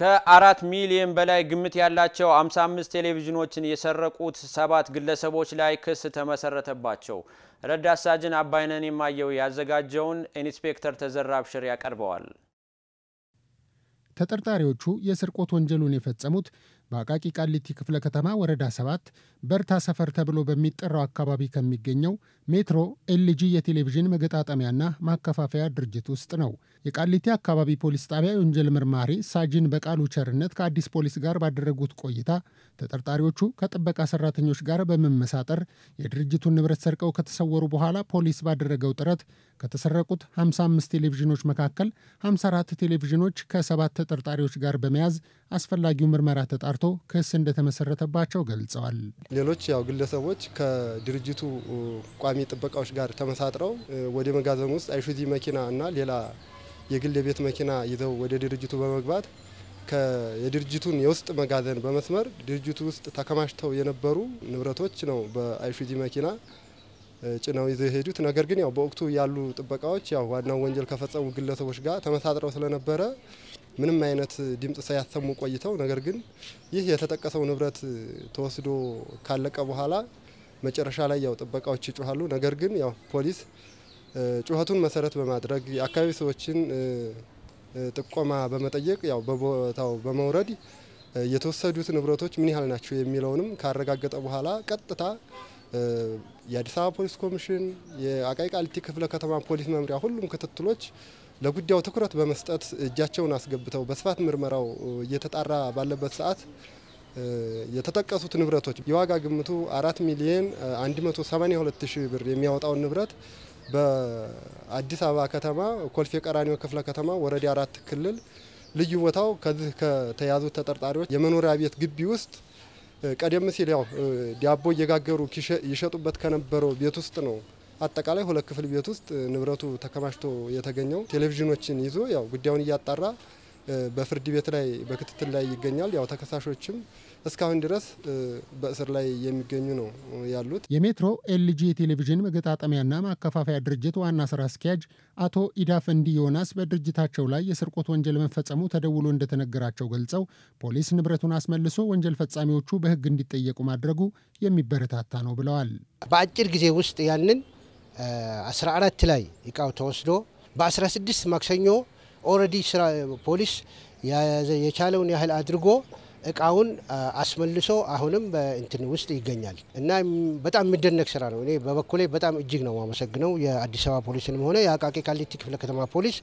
ከአራት ሚሊዮን በላይ ግምት ያላቸው 55 ቴሌቪዥኖችን የሰረቁት ሰባት ግለሰቦች ላይ ክስ ተመሰረተባቸው። ረዳት ሳጅን አባይነን የማየው ያዘጋጀውን ኢንስፔክተር ተዘራብሽር ያቀርበዋል። ተጠርጣሪዎቹ የስርቆት ወንጀሉን የፈጸሙት በአቃቂ ቃሊቲ ክፍለ ከተማ ወረዳ 7 በርታ ሰፈር ተብሎ በሚጠራው አካባቢ ከሚገኘው ሜትሮ ኤልጂ የቴሌቪዥን መገጣጠሚያና ማከፋፈያ ድርጅት ውስጥ ነው። የቃሊቲ አካባቢ ፖሊስ ጣቢያ የወንጀል ምርማሪ ሳጅን በቃሉ ቸርነት ከአዲስ ፖሊስ ጋር ባደረጉት ቆይታ ተጠርጣሪዎቹ ከጥበቃ ሰራተኞች ጋር በመመሳጠር የድርጅቱን ንብረት ሰርቀው ከተሰወሩ በኋላ ፖሊስ ባደረገው ጥረት ከተሰረቁት 55 ቴሌቪዥኖች መካከል 54 ቴሌቪዥኖች ከሰባት ተጠርጣሪዎች ጋር በመያዝ አስፈላጊው ምርመራ ተጣርቶ ክስ እንደተመሰረተባቸው ገልጸዋል። ሌሎች ያው ግለሰቦች ከድርጅቱ ቋሚ ጥበቃዎች ጋር ተመሳጥረው ወደ መጋዘን ውስጥ አይሹዚ መኪና እና ሌላ የግል የቤት መኪና ይዘው ወደ ድርጅቱ በመግባት የድርጅቱን የውስጥ መጋዘን በመስመር ድርጅቱ ውስጥ ተከማችተው የነበሩ ንብረቶች ነው በአይሹዚ መኪና ጭነው ይዘው የሄዱት። ነገር ግን ያው በወቅቱ ያሉ ጥበቃዎች ያው ዋናው ወንጀል ከፈጸሙ ግለሰቦች ጋር ተመሳጥረው ስለነበረ ምንም አይነት ድምፅ ሳያሰሙ ቆይተው፣ ነገር ግን ይህ የተጠቀሰው ንብረት ተወስዶ ካለቀ በኋላ መጨረሻ ላይ ያው ጥበቃዎች ይጮሃሉ። ነገር ግን ያው ፖሊስ ጩኸቱን መሰረት በማድረግ የአካባቢ ሰዎችን ጥቆማ በመጠየቅ ያው በቦታው በመውረድ የተወሰዱት ንብረቶች ምን ያህል ናቸው የሚለውንም ካረጋገጠ በኋላ ቀጥታ የአዲስ አበባ ፖሊስ ኮሚሽን፣ የአቃቂ ቃሊቲ ክፍለ ከተማ ፖሊስ መምሪያ ሁሉም ክትትሎች ለጉዳዩ ትኩረት በመስጠት እጃቸውን አስገብተው በስፋት ምርመራው እየተጣራ ባለበት ሰዓት የተጠቀሱት ንብረቶች የዋጋ ግምቱ አራት ሚሊየን 182 ሺህ ብር የሚያወጣውን ንብረት በአዲስ አበባ ከተማ ኮልፌ ቀራኒዮ ክፍለ ከተማ ወረዳ አራት ክልል ልዩ ቦታው ከዚህ ከተያዙት ተጠርጣሪዎች የመኖሪያ ቤት ግቢ ውስጥ ቀደም ሲል ያው ዳቦ እየጋገሩ ይሸጡበት ከነበረው ቤት ውስጥ ነው። አጠቃላይ ሁለት ክፍል ቤት ውስጥ ንብረቱ ተከማችቶ የተገኘው ቴሌቪዥኖችን ይዞ ያው ጉዳዩን እያጣራ በፍርድ ቤት ላይ በክትትል ላይ ይገኛል። ያው ተከሳሾችም እስካሁን ድረስ በእስር ላይ የሚገኙ ነው ያሉት። የሜትሮ ኤልጂ የቴሌቪዥን መገጣጠሚያና ማከፋፈያ ድርጅት ዋና ስራ አስኪያጅ አቶ ኢዳፍ እንዲ ዮናስ በድርጅታቸው ላይ የስርቆት ወንጀል መፈጸሙ ተደውሎ እንደተነገራቸው ገልጸው ፖሊስ ንብረቱን አስመልሶ ወንጀል ፈጻሚዎቹ በሕግ እንዲጠየቁ ማድረጉ የሚበረታታ ነው ብለዋል። በአጭር ጊዜ ውስጥ ያንን 14 ላይ እቃው ተወስዶ በ16 ማክሰኞ ኦልሬዲ ስራ ፖሊስ የቻለውን ያህል አድርጎ እቃውን አስመልሶ አሁንም በእንትን ውስጥ ይገኛል እና በጣም የሚደነቅ ስራ ነው። እኔ በበኩሌ በጣም እጅግ ነው የማመሰግነው የአዲስ አበባ ፖሊስንም ሆነ የአቃቂ ቃሊቲ ክፍለ ከተማ ፖሊስ